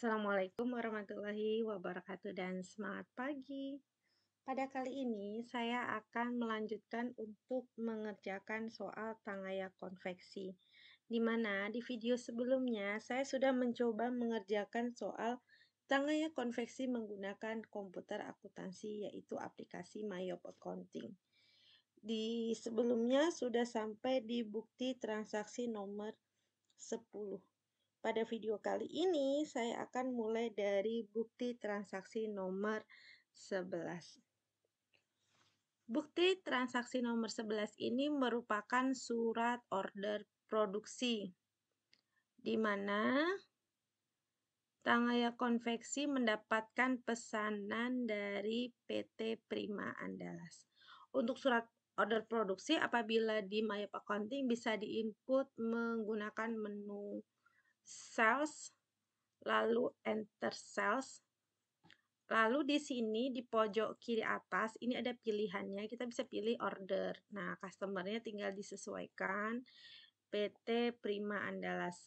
Assalamualaikum warahmatullahi wabarakatuh dan semangat pagi. Pada kali ini saya akan melanjutkan untuk mengerjakan soal tangaya konveksi. Di mana di video sebelumnya saya sudah mencoba mengerjakan soal tangaya konveksi menggunakan komputer akuntansi yaitu aplikasi Mayop Accounting. Di sebelumnya sudah sampai di bukti transaksi nomor 10. Pada video kali ini saya akan mulai dari bukti transaksi nomor 11. Bukti transaksi nomor 11 ini merupakan surat order produksi di mana Tangaya Konveksi mendapatkan pesanan dari PT Prima Andalas. Untuk surat order produksi apabila di Maya Accounting bisa diinput menggunakan menu sales, lalu enter sales. Lalu di sini di pojok kiri atas ini ada pilihannya, kita bisa pilih order. Nah, customernya tinggal disesuaikan PT Prima Andalas.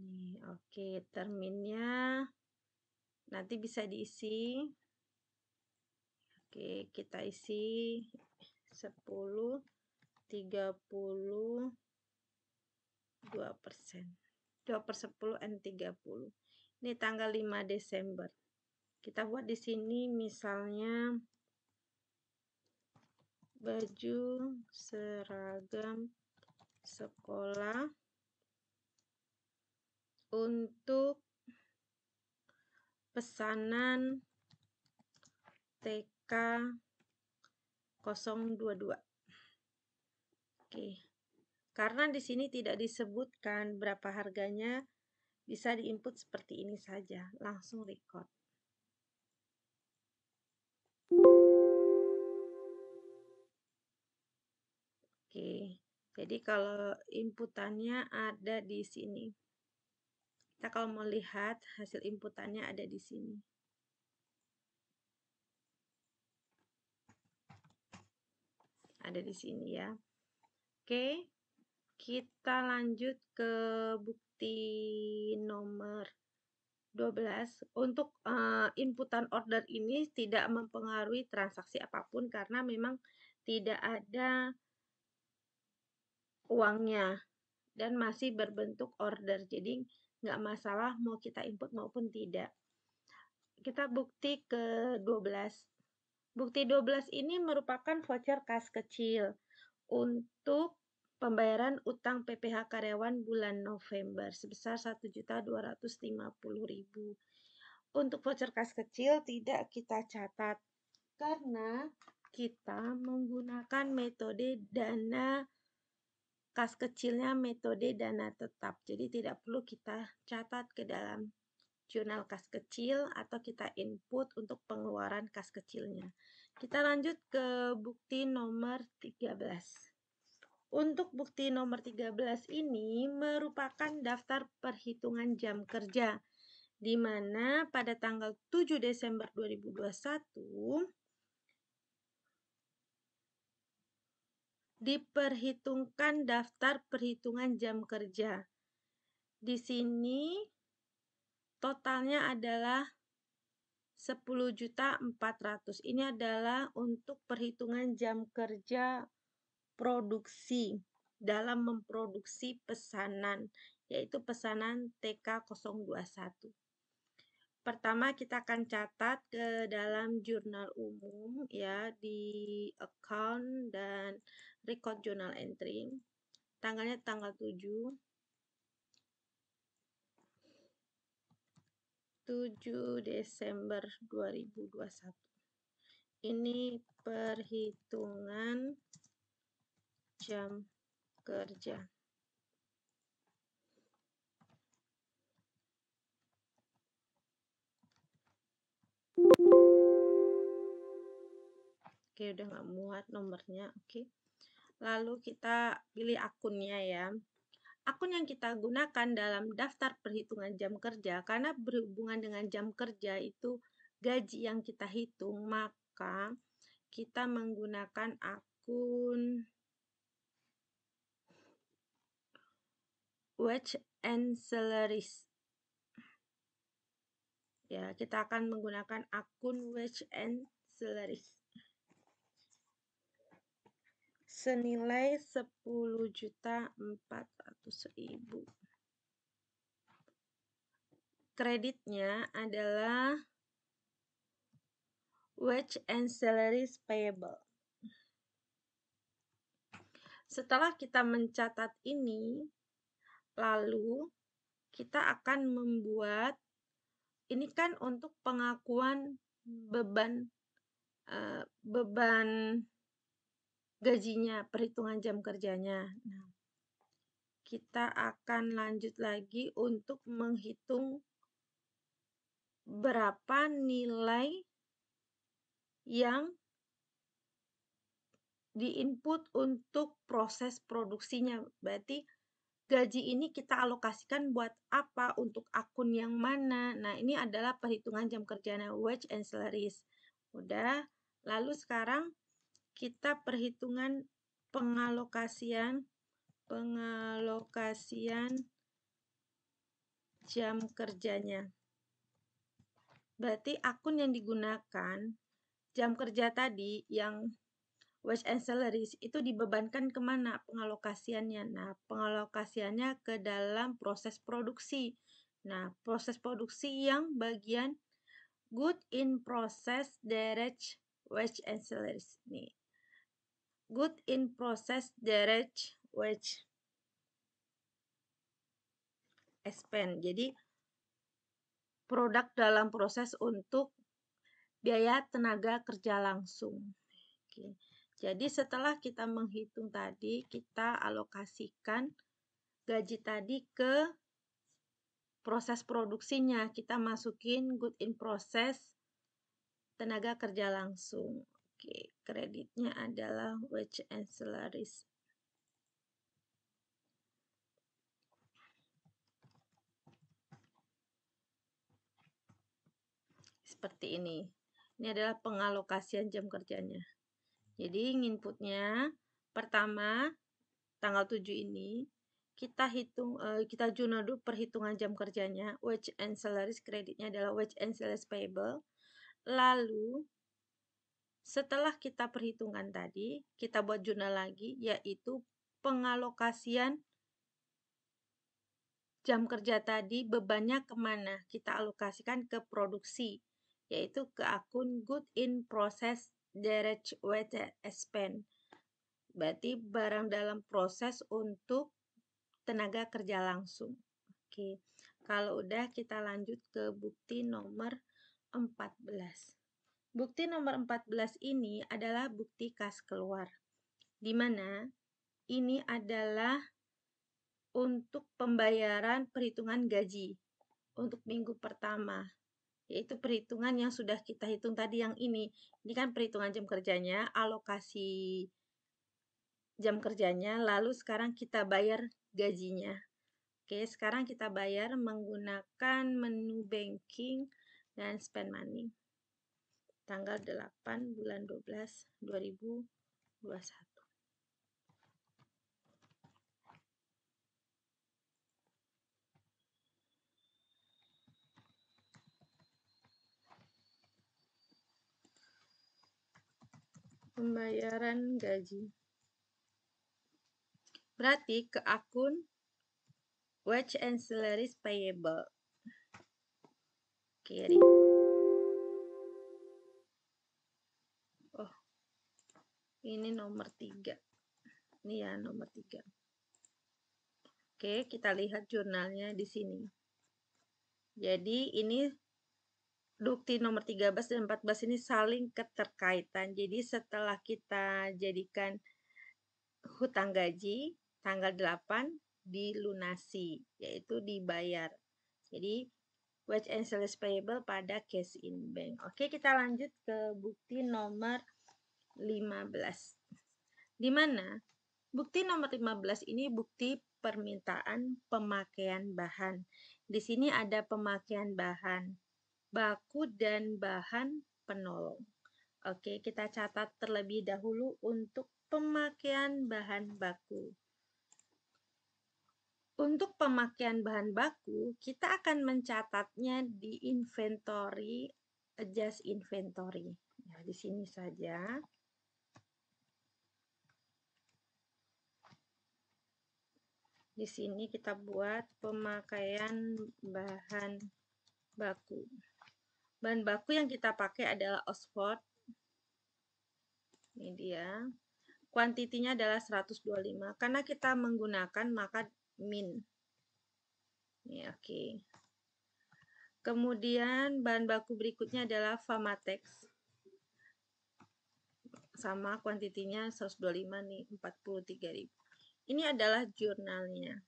Nih, oke, okay. terminnya nanti bisa diisi. Oke, okay, kita isi 10 30 2 persen 2 per 10 N30 ini tanggal 5 Desember kita buat di sini misalnya baju seragam sekolah untuk pesanan TK 022 oke okay. Karena di sini tidak disebutkan berapa harganya, bisa diinput seperti ini saja, langsung record. Oke, jadi kalau inputannya ada di sini. Kita kalau mau lihat hasil inputannya ada di sini. Ada di sini ya. Oke, kita lanjut ke bukti nomor 12. Untuk uh, inputan order ini tidak mempengaruhi transaksi apapun karena memang tidak ada uangnya dan masih berbentuk order. Jadi nggak masalah mau kita input maupun tidak. Kita bukti ke 12. Bukti 12 ini merupakan voucher kas kecil untuk pembayaran utang PPh karyawan bulan November sebesar 1.250.000. Untuk voucher kas kecil tidak kita catat karena kita menggunakan metode dana kas kecilnya metode dana tetap. Jadi tidak perlu kita catat ke dalam jurnal kas kecil atau kita input untuk pengeluaran kas kecilnya. Kita lanjut ke bukti nomor 13. Untuk bukti nomor 13 ini merupakan daftar perhitungan jam kerja, di mana pada tanggal 7 Desember 2021 diperhitungkan daftar perhitungan jam kerja. Di sini totalnya adalah 10.400. Ini adalah untuk perhitungan jam kerja produksi dalam memproduksi pesanan, yaitu pesanan TK021. Pertama kita akan catat ke dalam jurnal umum ya di account dan record journal entry. Tanggalnya tanggal 7. 7 Desember 2021. Ini perhitungan jam kerja. Oke, udah nggak muat nomornya. Oke. Lalu kita pilih akunnya ya. Akun yang kita gunakan dalam daftar perhitungan jam kerja karena berhubungan dengan jam kerja itu gaji yang kita hitung, maka kita menggunakan akun wedge and celeries. Ya, kita akan menggunakan akun wedge and celeries. Senilai 10 juta 400 ribu. Kreditnya adalah wage and salaries payable. Setelah kita mencatat ini, Lalu kita akan membuat ini kan untuk pengakuan beban eh, beban gajinya, perhitungan jam kerjanya. Nah, kita akan lanjut lagi untuk menghitung berapa nilai yang diinput untuk proses produksinya. Berarti gaji ini kita alokasikan buat apa, untuk akun yang mana. Nah, ini adalah perhitungan jam kerjanya wage and salaries. Udah. Lalu sekarang kita perhitungan pengalokasian pengalokasian jam kerjanya. Berarti akun yang digunakan jam kerja tadi yang wage and salaries itu dibebankan kemana pengalokasiannya? Nah, pengalokasiannya ke dalam proses produksi. Nah, proses produksi yang bagian good in process direct wage and salaries. Nih. Good in process direct wage expense. Jadi produk dalam proses untuk biaya tenaga kerja langsung. Oke. Jadi setelah kita menghitung tadi, kita alokasikan gaji tadi ke proses produksinya. Kita masukin good in process tenaga kerja langsung. Oke, kreditnya adalah wage and salaries. Seperti ini. Ini adalah pengalokasian jam kerjanya. Jadi inputnya pertama tanggal 7 ini kita hitung uh, kita jurnal dulu perhitungan jam kerjanya wage and salaries kreditnya adalah wage and salaries payable lalu setelah kita perhitungan tadi kita buat jurnal lagi yaitu pengalokasian jam kerja tadi bebannya kemana kita alokasikan ke produksi yaitu ke akun good in process derech wete espen. Berarti barang dalam proses untuk tenaga kerja langsung. Oke. Kalau udah kita lanjut ke bukti nomor 14. Bukti nomor 14 ini adalah bukti kas keluar. Di mana ini adalah untuk pembayaran perhitungan gaji untuk minggu pertama yaitu perhitungan yang sudah kita hitung tadi yang ini. Ini kan perhitungan jam kerjanya, alokasi jam kerjanya, lalu sekarang kita bayar gajinya. Oke, sekarang kita bayar menggunakan menu banking dan spend money. Tanggal 8 bulan 12 2021. pembayaran gaji. Berarti ke akun wage and salaries payable. Kiri. Oh, ini nomor tiga. Ini ya nomor tiga. Oke, kita lihat jurnalnya di sini. Jadi ini Bukti nomor 13 dan 14 ini saling keterkaitan. Jadi setelah kita jadikan hutang gaji tanggal 8 dilunasi, yaitu dibayar. Jadi wage and sales payable pada cash in bank. Oke, kita lanjut ke bukti nomor 15. Di mana bukti nomor 15 ini bukti permintaan pemakaian bahan. Di sini ada pemakaian bahan baku dan bahan penolong. Oke, kita catat terlebih dahulu untuk pemakaian bahan baku. Untuk pemakaian bahan baku, kita akan mencatatnya di inventory, adjust inventory. Ya, di sini saja. Di sini kita buat pemakaian bahan baku. Bahan baku yang kita pakai adalah Oxford. Ini dia. Kuantitinya adalah 125. Karena kita menggunakan maka min. Ini oke. Okay. Kemudian bahan baku berikutnya adalah Famatex. Sama kuantitinya 125 nih, ribu. Ini adalah jurnalnya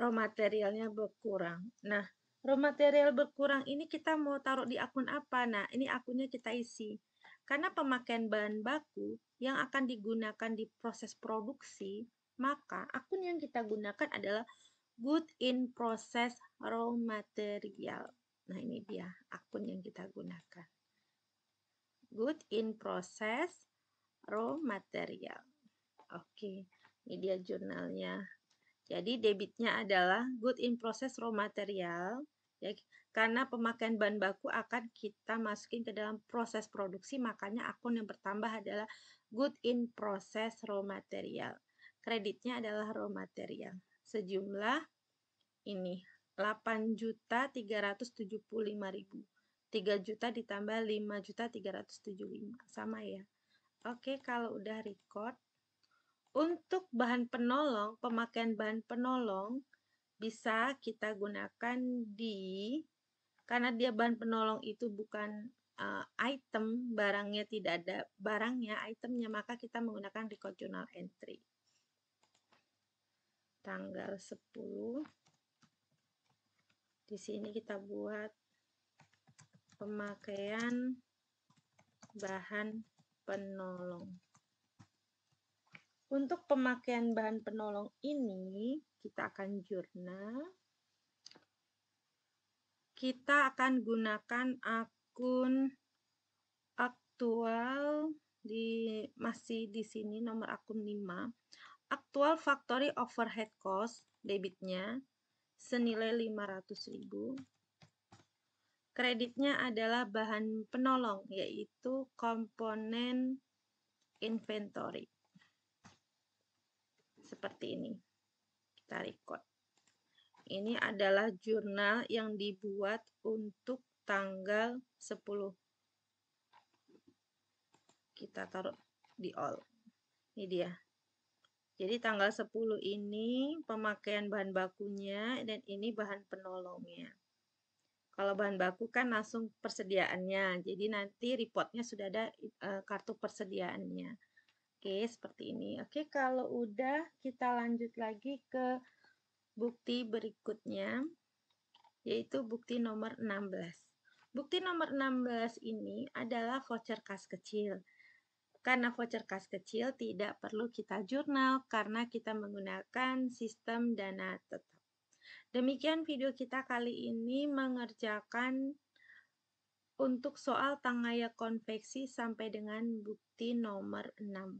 raw materialnya berkurang. Nah, raw material berkurang ini kita mau taruh di akun apa? Nah, ini akunnya kita isi. Karena pemakaian bahan baku yang akan digunakan di proses produksi, maka akun yang kita gunakan adalah good in process raw material. Nah, ini dia akun yang kita gunakan. Good in process raw material. Oke, ini dia jurnalnya. Jadi debitnya adalah good in process raw material ya karena pemakaian bahan baku akan kita masukin ke dalam proses produksi makanya akun yang bertambah adalah good in process raw material. Kreditnya adalah raw material sejumlah ini 8 juta 375 3 juta ditambah 5 juta 375 sama ya Oke kalau udah record untuk bahan penolong, pemakaian bahan penolong bisa kita gunakan di karena dia bahan penolong itu bukan uh, item barangnya tidak ada barangnya itemnya maka kita menggunakan record journal entry tanggal 10 di sini kita buat pemakaian bahan penolong untuk pemakaian bahan penolong ini, kita akan jurnal. Kita akan gunakan akun aktual di masih di sini nomor akun 5. Aktual factory overhead cost debitnya senilai 500.000. Kreditnya adalah bahan penolong yaitu komponen inventory seperti ini. Kita record. Ini adalah jurnal yang dibuat untuk tanggal 10. Kita taruh di all. Ini dia. Jadi tanggal 10 ini pemakaian bahan bakunya dan ini bahan penolongnya. Kalau bahan baku kan langsung persediaannya, jadi nanti reportnya sudah ada eh, kartu persediaannya. Oke, seperti ini. Oke, kalau udah kita lanjut lagi ke bukti berikutnya, yaitu bukti nomor 16. Bukti nomor 16 ini adalah voucher kas kecil. Karena voucher kas kecil tidak perlu kita jurnal karena kita menggunakan sistem dana tetap. Demikian video kita kali ini mengerjakan untuk soal tangaya konveksi sampai dengan bukti nomor 16.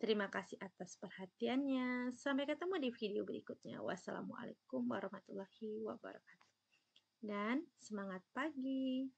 Terima kasih atas perhatiannya. Sampai ketemu di video berikutnya. Wassalamualaikum warahmatullahi wabarakatuh. Dan semangat pagi.